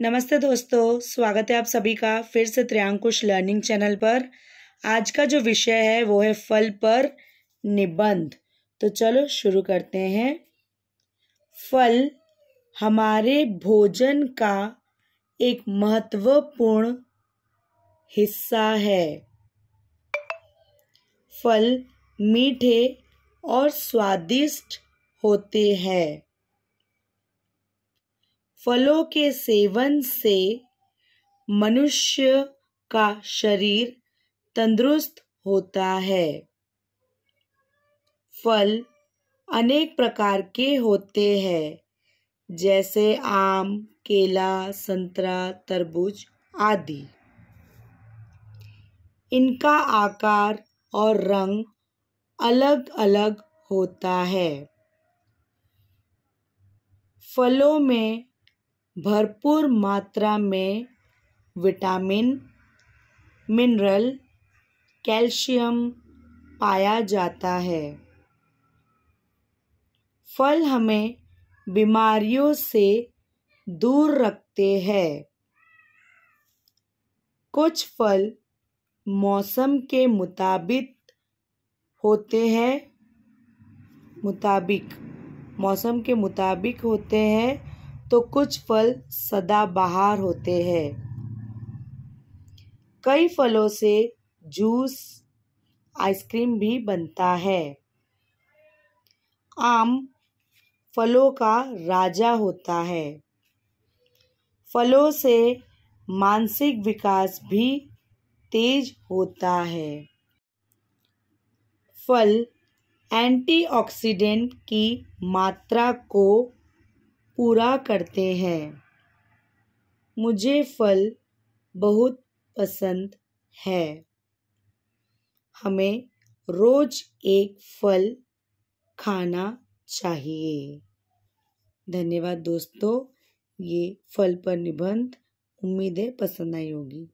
नमस्ते दोस्तों स्वागत है आप सभी का फिर से त्रियांकुश लर्निंग चैनल पर आज का जो विषय है वो है फल पर निबंध तो चलो शुरू करते हैं फल हमारे भोजन का एक महत्वपूर्ण हिस्सा है फल मीठे और स्वादिष्ट होते हैं फलों के सेवन से मनुष्य का शरीर तंदुरुस्त होता है फल अनेक प्रकार के होते हैं जैसे आम केला संतरा तरबूज आदि इनका आकार और रंग अलग अलग होता है फलों में भरपूर मात्रा में विटामिन मिनरल कैल्शियम पाया जाता है फल हमें बीमारियों से दूर रखते हैं कुछ फल मौसम के मुताबिक होते हैं मुताबिक मौसम के मुताबिक होते हैं तो कुछ फल सदा बाहर होते हैं कई फलों से जूस आइसक्रीम भी बनता है आम फलों का राजा होता है फलों से मानसिक विकास भी तेज होता है फल एंटीऑक्सीडेंट की मात्रा को पूरा करते हैं मुझे फल बहुत पसंद है हमें रोज एक फल खाना चाहिए धन्यवाद दोस्तों ये फल पर निबंध उम्मीद है पसंद आई होगी